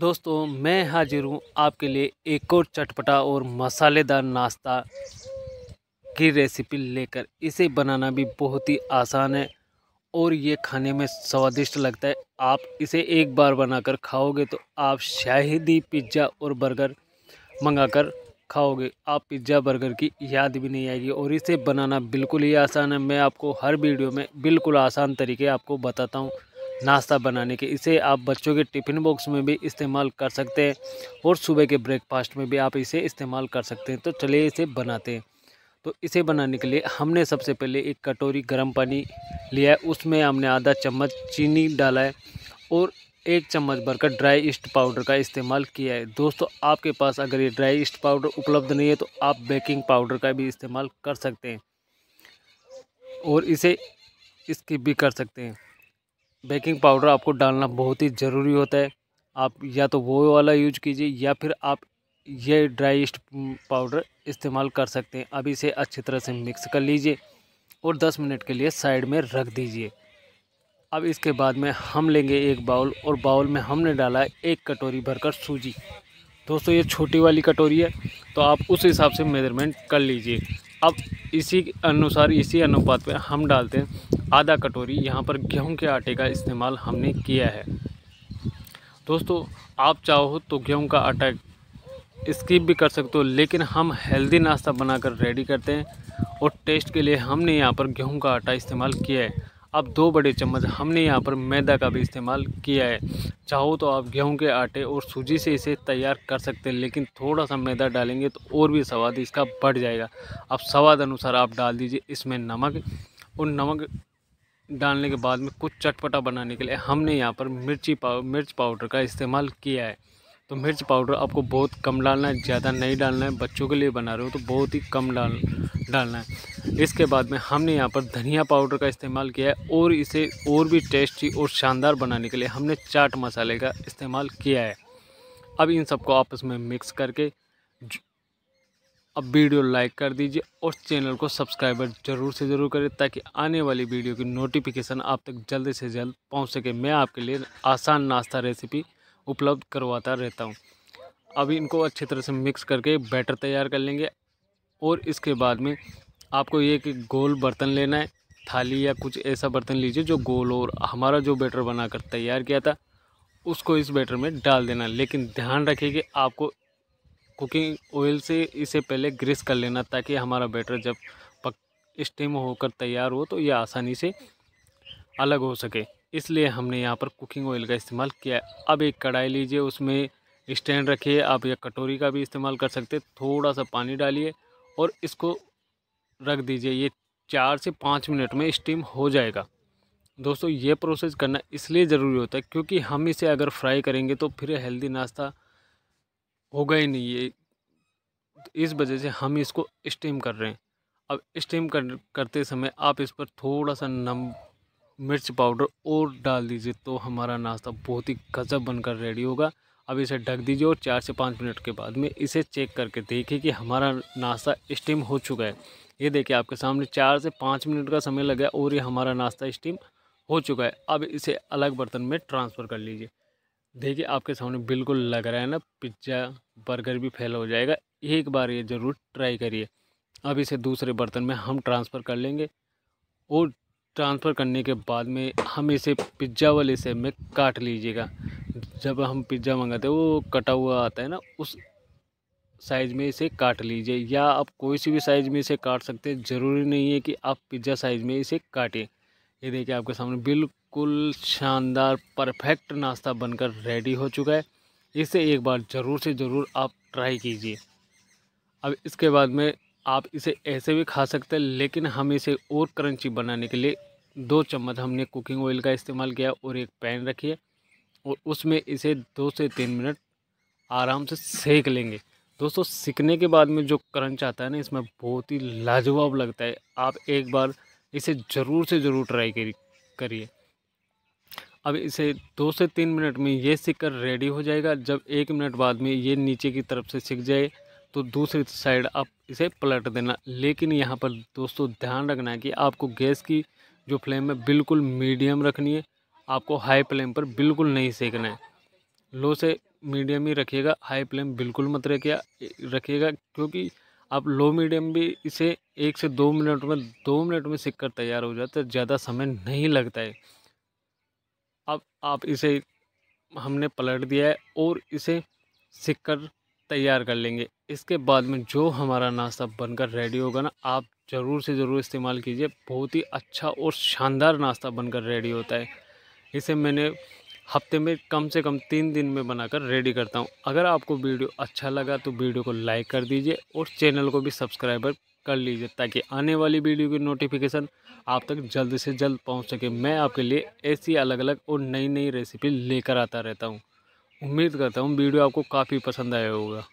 दोस्तों मैं हाजिर हूँ आपके लिए एक और चटपटा और मसालेदार नाश्ता की रेसिपी लेकर इसे बनाना भी बहुत ही आसान है और ये खाने में स्वादिष्ट लगता है आप इसे एक बार बनाकर खाओगे तो आप शाहिदी ही पिज्ज़ा और बर्गर मंगाकर खाओगे आप पिज्ज़ा बर्गर की याद भी नहीं आएगी और इसे बनाना बिल्कुल ही आसान है मैं आपको हर वीडियो में बिल्कुल आसान तरीके आपको बताता हूँ नाश्ता बनाने के इसे आप बच्चों के टिफ़िन बॉक्स में भी इस्तेमाल कर सकते हैं और सुबह के ब्रेकफास्ट में भी आप इसे इस्तेमाल कर सकते हैं तो चलिए इसे बनाते हैं तो इसे बनाने के लिए हमने सबसे पहले एक कटोरी गर्म पानी लिया है उसमें हमने आधा चम्मच चीनी डाला है और एक चम्मच भरकर ड्राई ईस्ट पाउडर का इस्तेमाल किया है दोस्तों आपके पास अगर ये ड्राई ईस्ट पाउडर उपलब्ध नहीं है तो आप बेकिंग पाउडर का भी इस्तेमाल कर सकते हैं और इसे इसकी भी कर सकते हैं बेकिंग पाउडर आपको डालना बहुत ही ज़रूरी होता है आप या तो वो वाला यूज कीजिए या फिर आप ये ड्राई ईस्ट पाउडर इस्तेमाल कर सकते हैं अब इसे अच्छी तरह से मिक्स कर लीजिए और 10 मिनट के लिए साइड में रख दीजिए अब इसके बाद में हम लेंगे एक बाउल और बाउल में हमने डाला है एक कटोरी भरकर सूजी दोस्तों ये छोटी वाली कटोरी है तो आप उस हिसाब से मेजरमेंट कर लीजिए अब इसी अनुसार इसी अनुपात में हम डालते हैं आधा कटोरी यहाँ पर गेहूं के आटे का इस्तेमाल हमने किया है दोस्तों आप चाहो तो गेहूं का आटा स्किप भी कर सकते हो लेकिन हम हेल्दी नाश्ता बनाकर रेडी करते हैं और टेस्ट के लिए हमने यहाँ पर गेहूं का आटा इस्तेमाल किया है अब दो बड़े चम्मच हमने यहाँ पर मैदा का भी इस्तेमाल किया है चाहो तो आप गेहूं के आटे और सूजी से इसे तैयार कर सकते हैं लेकिन थोड़ा सा मैदा डालेंगे तो और भी स्वाद इसका बढ़ जाएगा अब स्वाद अनुसार आप डाल दीजिए इसमें नमक और नमक डालने के बाद में कुछ चटपटा बनाने के लिए हमने यहाँ पर मिर्ची पाव मिर्च पाउडर का इस्तेमाल किया है तो मिर्च पाउडर आपको बहुत कम डालना है ज़्यादा नहीं डालना है बच्चों के लिए बना रहे हो तो बहुत ही कम डाल डालना है इसके बाद में हमने यहाँ पर धनिया पाउडर का इस्तेमाल किया है और इसे और भी टेस्टी और शानदार बनाने के लिए हमने चाट मसाले का इस्तेमाल किया है अब इन सबको आपस में मिक्स करके अब वीडियो लाइक कर दीजिए और चैनल को सब्सक्राइबर जरूर से ज़रूर करें ताकि आने वाली वीडियो की नोटिफिकेशन आप तक जल्द से जल्द पहुंच सके मैं आपके लिए आसान नाश्ता रेसिपी उपलब्ध करवाता रहता हूँ अब इनको अच्छी तरह से मिक्स करके बैटर तैयार कर लेंगे और इसके बाद में आपको ये कि गोल बर्तन लेना है थाली या कुछ ऐसा बर्तन लीजिए जो गोल और हमारा जो बैटर बनाकर तैयार किया था उसको इस बैटर में डाल देना लेकिन ध्यान रखिए कि आपको कुकिंग ऑयल से इसे पहले ग्रेस कर लेना ताकि हमारा बैटर जब पक स्टीम होकर तैयार हो तो ये आसानी से अलग हो सके इसलिए हमने यहाँ पर कुकिंग ऑयल का इस्तेमाल किया अब एक कढ़ाई लीजिए उसमें स्टैंड रखिए आप या कटोरी का भी इस्तेमाल कर सकते थोड़ा सा पानी डालिए और इसको रख दीजिए ये चार से पाँच मिनट में स्टीम हो जाएगा दोस्तों ये प्रोसेस करना इसलिए ज़रूरी होता है क्योंकि हम इसे अगर फ्राई करेंगे तो फिर हेल्दी नाश्ता होगा ही नहीं ये इस वजह से हम इसको स्टीम कर रहे हैं अब स्टीम कर करते समय आप इस पर थोड़ा सा नम मिर्च पाउडर और डाल दीजिए तो हमारा नाश्ता बहुत ही गजब बनकर रेडी होगा अब इसे ढक दीजिए और चार से पाँच मिनट के बाद में इसे चेक करके देखिए कि हमारा नाश्ता स्टीम हो चुका है ये देखिए आपके सामने चार से पाँच मिनट का समय लगा और ये हमारा नाश्ता स्टीम हो चुका है अब इसे अलग बर्तन में ट्रांसफ़र कर लीजिए देखिए आपके सामने बिल्कुल लग रहा है ना पिज्ज़ा बर्गर भी फैला हो जाएगा एक बार ये ज़रूर ट्राई करिए अब इसे दूसरे बर्तन में हम ट्रांसफ़र कर लेंगे और ट्रांसफ़र करने के बाद में हम इसे पिज्ज़ा वाले सेब में काट लीजिएगा जब हम पिज्ज़ा मंगाते हैं वो कटा हुआ आता है ना उस साइज़ में इसे काट लीजिए या आप कोई सी भी साइज़ में इसे काट सकते हैं ज़रूरी नहीं है कि आप पिज्ज़ा साइज़ में इसे काटें ये देखिए आपके सामने बिल्कुल शानदार परफेक्ट नाश्ता बनकर रेडी हो चुका है इसे एक बार ज़रूर से ज़रूर आप ट्राई कीजिए अब इसके बाद में आप इसे ऐसे भी खा सकते हैं लेकिन हम इसे और क्रंची बनाने के लिए दो चम्मच हमने कुकिंग ऑयल का इस्तेमाल किया और एक पैन रखी है और उसमें इसे दो से तीन मिनट आराम से सेक लेंगे दोस्तों सीखने के बाद में जो क्रंच आता है ना इसमें बहुत ही लाजवाब लगता है आप एक बार इसे ज़रूर से ज़रूर ट्राई करिए अब इसे दो से तीन मिनट में ये सीख कर रेडी हो जाएगा जब एक मिनट बाद में ये नीचे की तरफ से सीख जाए तो दूसरी साइड आप इसे पलट देना लेकिन यहाँ पर दोस्तों ध्यान रखना है कि आपको गैस की जो फ्लेम है बिल्कुल मीडियम रखनी है आपको हाई फ्लेम पर बिल्कुल नहीं सेकना है लो से मीडियम ही रखिएगा हाई फ्लेम बिल्कुल मत रखिएगा रखिएगा क्योंकि आप लो मीडियम भी इसे एक से दो मिनट में दो मिनट में सीख कर तैयार हो जाता है ज़्यादा समय नहीं लगता है अब आप इसे हमने पलट दिया है और इसे सीख कर तैयार कर लेंगे इसके बाद में जो हमारा नाश्ता बनकर रेडी होगा ना आप ज़रूर से ज़रूर इस्तेमाल कीजिए बहुत ही अच्छा और शानदार नाश्ता बनकर रेडी होता है इसे मैंने हफ्ते में कम से कम तीन दिन में बनाकर रेडी करता हूँ अगर आपको वीडियो अच्छा लगा तो वीडियो को लाइक कर दीजिए और चैनल को भी सब्सक्राइबर कर लीजिए ताकि आने वाली वीडियो की नोटिफिकेशन आप तक जल्द से जल्द पहुँच सके मैं आपके लिए ऐसी अलग अलग और नई नई रेसिपी लेकर आता रहता हूँ उम्मीद करता हूँ वीडियो आपको काफ़ी पसंद आया होगा